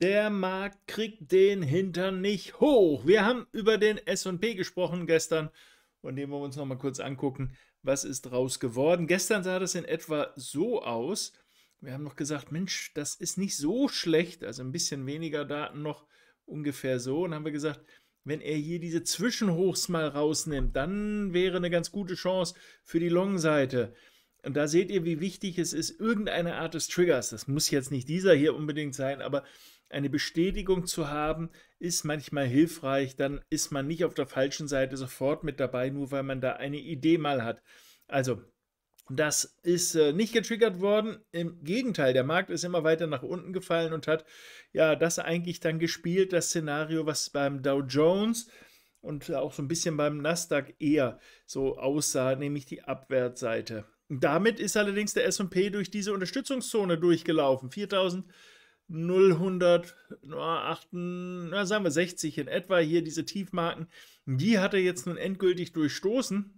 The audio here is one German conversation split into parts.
Der Markt kriegt den Hintern nicht hoch. Wir haben über den SP gesprochen gestern und den wollen wir uns nochmal kurz angucken. Was ist draus geworden? Gestern sah das in etwa so aus. Wir haben noch gesagt, Mensch, das ist nicht so schlecht. Also ein bisschen weniger Daten noch ungefähr so. Und haben wir gesagt, wenn er hier diese Zwischenhochs mal rausnimmt, dann wäre eine ganz gute Chance für die Long-Seite. Und da seht ihr, wie wichtig es ist, irgendeine Art des Triggers. Das muss jetzt nicht dieser hier unbedingt sein, aber eine Bestätigung zu haben, ist manchmal hilfreich. Dann ist man nicht auf der falschen Seite sofort mit dabei, nur weil man da eine Idee mal hat. Also, das ist äh, nicht getriggert worden. Im Gegenteil, der Markt ist immer weiter nach unten gefallen und hat ja das eigentlich dann gespielt, das Szenario, was beim Dow Jones und auch so ein bisschen beim Nasdaq eher so aussah, nämlich die Abwärtsseite. Damit ist allerdings der SP durch diese Unterstützungszone durchgelaufen. 4000. 0,108, na sagen wir 60 in etwa, hier diese Tiefmarken, die hat er jetzt nun endgültig durchstoßen.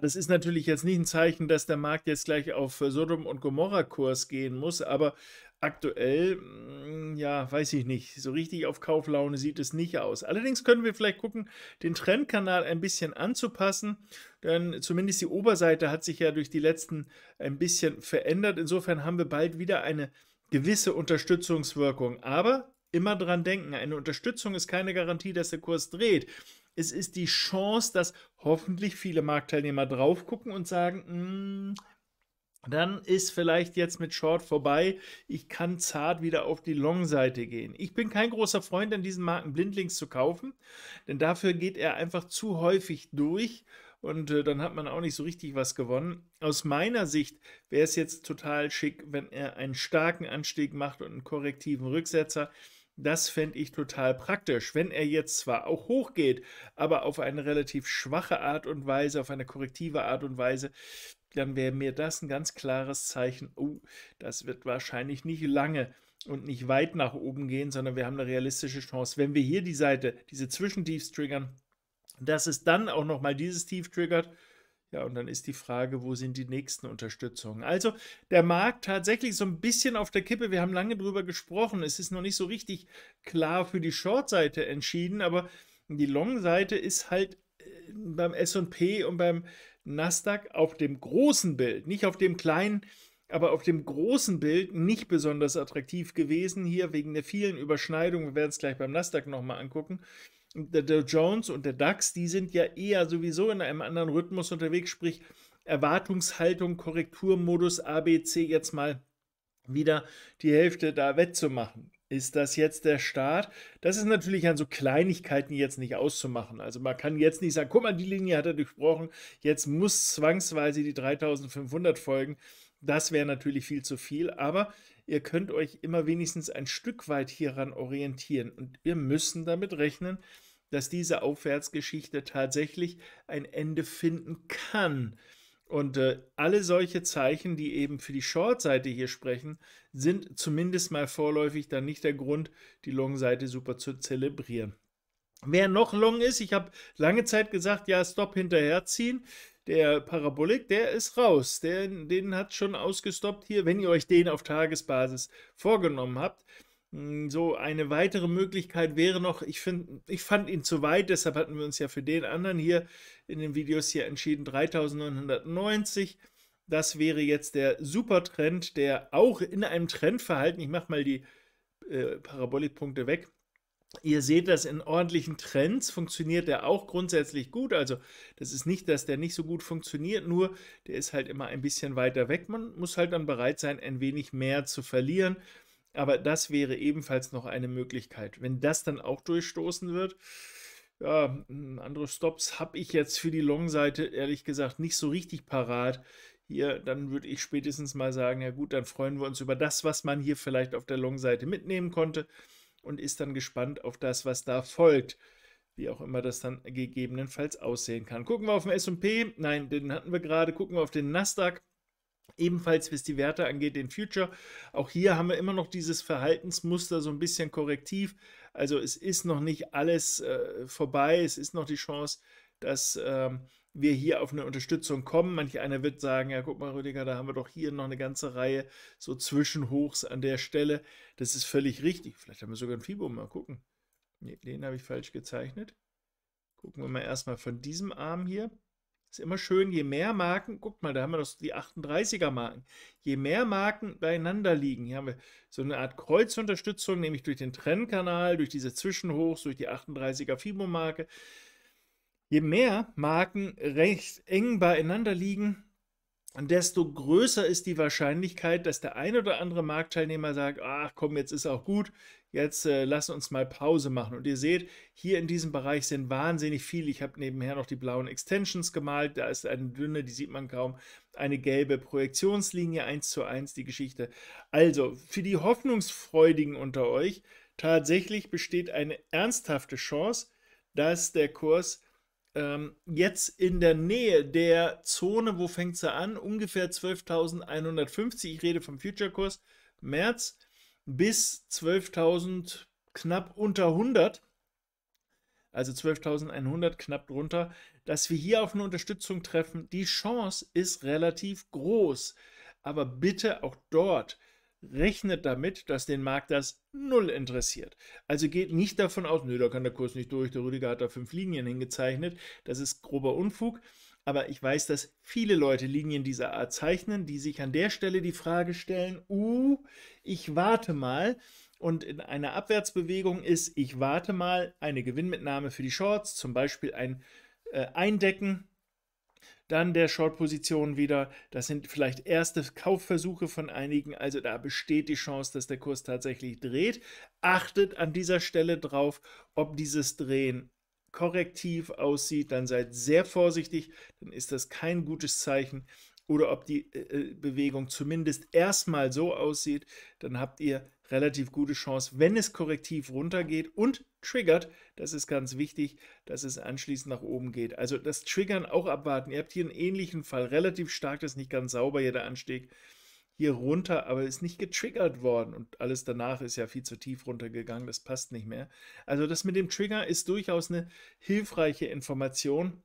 Das ist natürlich jetzt nicht ein Zeichen, dass der Markt jetzt gleich auf Sodom und Gomorra Kurs gehen muss, aber aktuell, mm, ja, weiß ich nicht, so richtig auf Kauflaune sieht es nicht aus. Allerdings können wir vielleicht gucken, den Trendkanal ein bisschen anzupassen, denn zumindest die Oberseite hat sich ja durch die letzten ein bisschen verändert. Insofern haben wir bald wieder eine gewisse Unterstützungswirkung. Aber immer dran denken, eine Unterstützung ist keine Garantie, dass der Kurs dreht. Es ist die Chance, dass hoffentlich viele Marktteilnehmer drauf gucken und sagen, mm, dann ist vielleicht jetzt mit Short vorbei. Ich kann zart wieder auf die Long-Seite gehen. Ich bin kein großer Freund, an diesen Marken blindlings zu kaufen, denn dafür geht er einfach zu häufig durch und äh, dann hat man auch nicht so richtig was gewonnen. Aus meiner Sicht wäre es jetzt total schick, wenn er einen starken Anstieg macht und einen korrektiven Rücksetzer. Das fände ich total praktisch. Wenn er jetzt zwar auch hochgeht, aber auf eine relativ schwache Art und Weise, auf eine korrektive Art und Weise, dann wäre mir das ein ganz klares Zeichen, oh, das wird wahrscheinlich nicht lange und nicht weit nach oben gehen, sondern wir haben eine realistische Chance. Wenn wir hier die Seite, diese Zwischentiefs triggern, dass es dann auch nochmal dieses Tief triggert, ja, und dann ist die Frage, wo sind die nächsten Unterstützungen? Also der Markt tatsächlich so ein bisschen auf der Kippe. Wir haben lange drüber gesprochen. Es ist noch nicht so richtig klar für die Short-Seite entschieden, aber die Long-Seite ist halt äh, beim SP und beim Nasdaq auf dem großen Bild, nicht auf dem kleinen, aber auf dem großen Bild nicht besonders attraktiv gewesen, hier wegen der vielen Überschneidungen. Wir werden es gleich beim Nasdaq nochmal angucken. Der Dow Jones und der DAX, die sind ja eher sowieso in einem anderen Rhythmus unterwegs, sprich Erwartungshaltung, Korrekturmodus ABC jetzt mal wieder die Hälfte da wettzumachen ist das jetzt der Start? Das ist natürlich an so Kleinigkeiten jetzt nicht auszumachen. Also man kann jetzt nicht sagen, guck mal, die Linie hat er durchbrochen, jetzt muss zwangsweise die 3500 folgen. Das wäre natürlich viel zu viel, aber ihr könnt euch immer wenigstens ein Stück weit hieran orientieren und wir müssen damit rechnen, dass diese Aufwärtsgeschichte tatsächlich ein Ende finden kann. Und äh, alle solche Zeichen, die eben für die Short-Seite hier sprechen, sind zumindest mal vorläufig dann nicht der Grund, die Long-Seite super zu zelebrieren. Wer noch long ist, ich habe lange Zeit gesagt, ja, Stop hinterherziehen. Der Parabolik, der ist raus. Der, den hat schon ausgestoppt hier, wenn ihr euch den auf Tagesbasis vorgenommen habt. Hm, so eine weitere Möglichkeit wäre noch, ich, find, ich fand ihn zu weit, deshalb hatten wir uns ja für den anderen hier in den Videos hier entschieden, 3990. Das wäre jetzt der Supertrend, der auch in einem Trendverhalten, ich mache mal die äh, Parabolikpunkte weg, Ihr seht das in ordentlichen Trends, funktioniert der auch grundsätzlich gut. Also das ist nicht, dass der nicht so gut funktioniert, nur der ist halt immer ein bisschen weiter weg. Man muss halt dann bereit sein, ein wenig mehr zu verlieren. Aber das wäre ebenfalls noch eine Möglichkeit. Wenn das dann auch durchstoßen wird, ja, hm, andere Stops habe ich jetzt für die Long-Seite ehrlich gesagt nicht so richtig parat. Hier, dann würde ich spätestens mal sagen, ja gut, dann freuen wir uns über das, was man hier vielleicht auf der Long-Seite mitnehmen konnte und ist dann gespannt auf das, was da folgt. Wie auch immer das dann gegebenenfalls aussehen kann. Gucken wir auf den SP. Nein, den hatten wir gerade. Gucken wir auf den Nasdaq. Ebenfalls, was die Werte angeht, den Future. Auch hier haben wir immer noch dieses Verhaltensmuster so ein bisschen korrektiv. Also es ist noch nicht alles äh, vorbei. Es ist noch die Chance, dass ähm, wir hier auf eine Unterstützung kommen. Manch einer wird sagen, ja guck mal Rüdiger, da haben wir doch hier noch eine ganze Reihe so Zwischenhochs an der Stelle. Das ist völlig richtig. Vielleicht haben wir sogar ein Fibo, mal gucken. Nee, den habe ich falsch gezeichnet. Gucken wir mal erstmal von diesem Arm hier. Ist immer schön, je mehr Marken, guckt mal, da haben wir das, die 38er Marken, je mehr Marken beieinander liegen. Hier haben wir so eine Art Kreuzunterstützung, nämlich durch den Trennkanal, durch diese Zwischenhochs, durch die 38er Fibro-Marke. Je mehr Marken recht eng beieinander liegen, desto größer ist die Wahrscheinlichkeit, dass der ein oder andere Marktteilnehmer sagt, ach komm, jetzt ist auch gut, jetzt äh, lass uns mal Pause machen. Und ihr seht, hier in diesem Bereich sind wahnsinnig viele. Ich habe nebenher noch die blauen Extensions gemalt, da ist eine dünne, die sieht man kaum, eine gelbe Projektionslinie 1 zu 1, die Geschichte. Also, für die Hoffnungsfreudigen unter euch, tatsächlich besteht eine ernsthafte Chance, dass der Kurs ähm, jetzt in der Nähe der Zone, wo fängt sie an? Ungefähr 12.150, ich rede vom Future-Kurs, März bis 12.000, knapp unter 100, also 12.100, knapp drunter, dass wir hier auf eine Unterstützung treffen. Die Chance ist relativ groß, aber bitte auch dort rechnet damit, dass den Markt das null interessiert. Also geht nicht davon aus, nö, da kann der Kurs nicht durch, der Rüdiger hat da fünf Linien hingezeichnet, das ist grober Unfug. Aber ich weiß, dass viele Leute Linien dieser Art zeichnen, die sich an der Stelle die Frage stellen, uh, ich warte mal. Und in einer Abwärtsbewegung ist, ich warte mal, eine Gewinnmitnahme für die Shorts, zum Beispiel ein äh, Eindecken dann der Short-Position wieder. Das sind vielleicht erste Kaufversuche von einigen, also da besteht die Chance, dass der Kurs tatsächlich dreht. Achtet an dieser Stelle drauf, ob dieses Drehen korrektiv aussieht, dann seid sehr vorsichtig, dann ist das kein gutes Zeichen. Oder ob die äh, äh Bewegung zumindest erstmal so aussieht, dann habt ihr relativ gute Chance, wenn es korrektiv runtergeht und triggert, das ist ganz wichtig, dass es anschließend nach oben geht. Also das Triggern auch abwarten. Ihr habt hier einen ähnlichen Fall, relativ stark, das ist nicht ganz sauber hier der Anstieg. Hier runter, aber ist nicht getriggert worden und alles danach ist ja viel zu tief runtergegangen, das passt nicht mehr. Also das mit dem Trigger ist durchaus eine hilfreiche Information.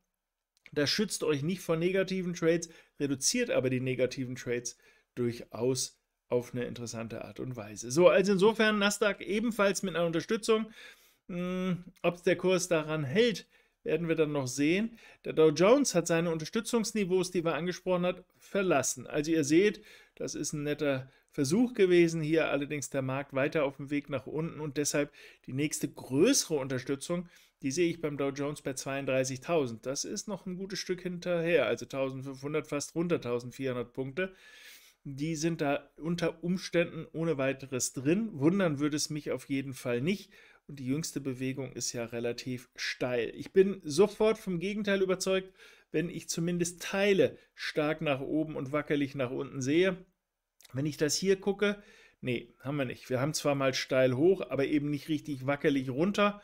Das schützt euch nicht vor negativen Trades, reduziert aber die negativen Trades durchaus auf eine interessante Art und Weise. So, also insofern Nasdaq ebenfalls mit einer Unterstützung. Hm, Ob der Kurs daran hält, werden wir dann noch sehen. Der Dow Jones hat seine Unterstützungsniveaus, die wir angesprochen hat, verlassen. Also ihr seht, das ist ein netter Versuch gewesen. Hier allerdings der Markt weiter auf dem Weg nach unten und deshalb die nächste größere Unterstützung, die sehe ich beim Dow Jones bei 32.000. Das ist noch ein gutes Stück hinterher, also 1500 fast runter 1400 Punkte die sind da unter Umständen ohne weiteres drin. Wundern würde es mich auf jeden Fall nicht. Und die jüngste Bewegung ist ja relativ steil. Ich bin sofort vom Gegenteil überzeugt, wenn ich zumindest Teile stark nach oben und wackelig nach unten sehe. Wenn ich das hier gucke, nee, haben wir nicht. Wir haben zwar mal steil hoch, aber eben nicht richtig wackelig runter.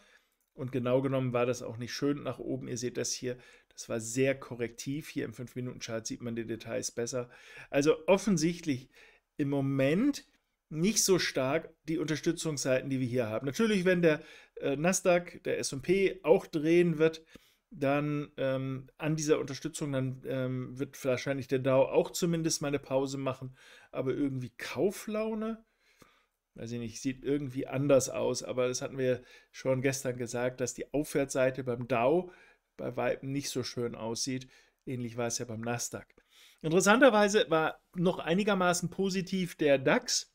Und genau genommen war das auch nicht schön nach oben. Ihr seht das hier, das war sehr korrektiv. Hier im 5-Minuten-Chart sieht man die Details besser. Also offensichtlich im Moment nicht so stark die Unterstützungsseiten, die wir hier haben. Natürlich, wenn der äh, Nasdaq, der S&P auch drehen wird, dann ähm, an dieser Unterstützung, dann ähm, wird wahrscheinlich der Dow auch zumindest mal eine Pause machen. Aber irgendwie Kauflaune weiß ich nicht, sieht irgendwie anders aus, aber das hatten wir schon gestern gesagt, dass die Aufwärtsseite beim Dow bei Weitem nicht so schön aussieht. Ähnlich war es ja beim Nasdaq. Interessanterweise war noch einigermaßen positiv der DAX.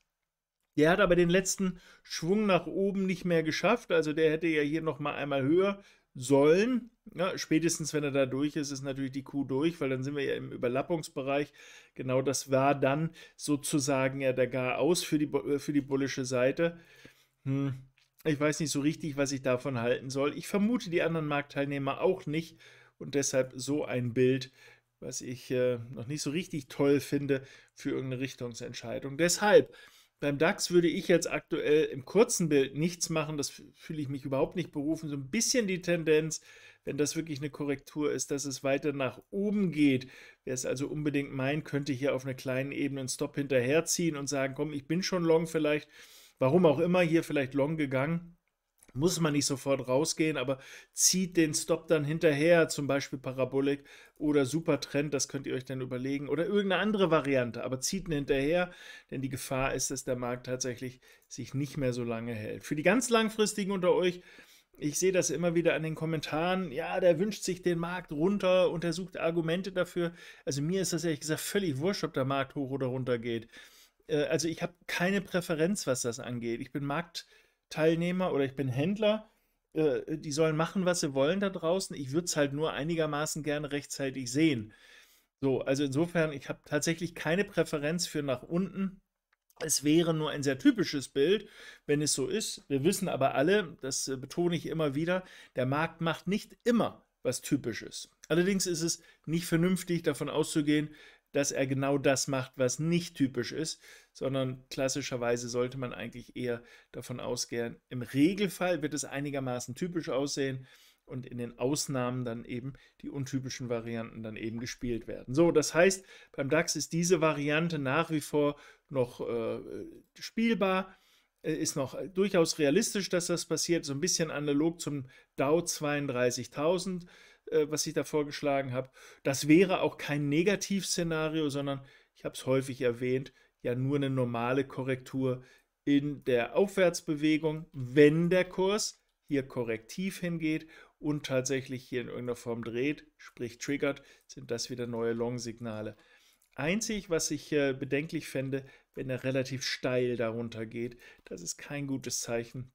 Der hat aber den letzten Schwung nach oben nicht mehr geschafft. Also der hätte ja hier nochmal einmal höher sollen. Ja, spätestens, wenn er da durch ist, ist natürlich die Kuh durch, weil dann sind wir ja im Überlappungsbereich. Genau das war dann sozusagen ja der Gar aus für die, äh, für die bullische Seite. Hm. Ich weiß nicht so richtig, was ich davon halten soll. Ich vermute die anderen Marktteilnehmer auch nicht und deshalb so ein Bild, was ich äh, noch nicht so richtig toll finde für irgendeine Richtungsentscheidung. Deshalb beim DAX würde ich jetzt aktuell im kurzen Bild nichts machen. Das fühle ich mich überhaupt nicht berufen. So ein bisschen die Tendenz, wenn das wirklich eine Korrektur ist, dass es weiter nach oben geht. Wer es also unbedingt meint, könnte hier auf einer kleinen Ebene einen Stop hinterherziehen und sagen, komm, ich bin schon long vielleicht, warum auch immer, hier vielleicht long gegangen muss man nicht sofort rausgehen, aber zieht den Stop dann hinterher, zum Beispiel Parabolik oder Supertrend, das könnt ihr euch dann überlegen, oder irgendeine andere Variante, aber zieht ihn hinterher, denn die Gefahr ist, dass der Markt tatsächlich sich nicht mehr so lange hält. Für die ganz langfristigen unter euch, ich sehe das immer wieder an den Kommentaren, ja, der wünscht sich den Markt runter und er sucht Argumente dafür. Also mir ist das ehrlich gesagt völlig wurscht, ob der Markt hoch oder runter geht. Äh, also ich habe keine Präferenz, was das angeht. Ich bin Markt Teilnehmer oder ich bin Händler. Äh, die sollen machen, was sie wollen da draußen. Ich würde es halt nur einigermaßen gerne rechtzeitig sehen. So, also insofern, ich habe tatsächlich keine Präferenz für nach unten. Es wäre nur ein sehr typisches Bild, wenn es so ist. Wir wissen aber alle, das äh, betone ich immer wieder, der Markt macht nicht immer was Typisches. Allerdings ist es nicht vernünftig davon auszugehen, dass er genau das macht, was nicht typisch ist, sondern klassischerweise sollte man eigentlich eher davon ausgehen, im Regelfall wird es einigermaßen typisch aussehen und in den Ausnahmen dann eben die untypischen Varianten dann eben gespielt werden. So, das heißt, beim DAX ist diese Variante nach wie vor noch äh, spielbar äh, ist noch äh, durchaus realistisch, dass das passiert. So ein bisschen analog zum DAO 32.000, äh, was ich da vorgeschlagen habe. Das wäre auch kein Negativszenario, sondern ich habe es häufig erwähnt, ja nur eine normale Korrektur in der Aufwärtsbewegung, wenn der Kurs hier korrektiv hingeht und tatsächlich hier in irgendeiner Form dreht, sprich triggert, sind das wieder neue Long-Signale. Einzig, was ich äh, bedenklich fände, wenn er relativ steil darunter geht, das ist kein gutes Zeichen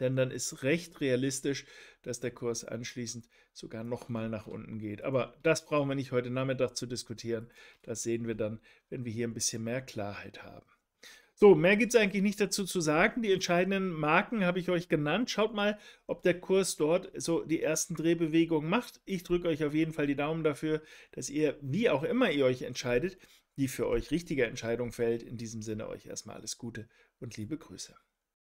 denn dann ist recht realistisch, dass der Kurs anschließend sogar nochmal nach unten geht. Aber das brauchen wir nicht heute Nachmittag zu diskutieren. Das sehen wir dann, wenn wir hier ein bisschen mehr Klarheit haben. So, mehr gibt es eigentlich nicht dazu zu sagen. Die entscheidenden Marken habe ich euch genannt. Schaut mal, ob der Kurs dort so die ersten Drehbewegungen macht. Ich drücke euch auf jeden Fall die Daumen dafür, dass ihr, wie auch immer ihr euch entscheidet, die für euch richtige Entscheidung fällt. In diesem Sinne euch erstmal alles Gute und liebe Grüße.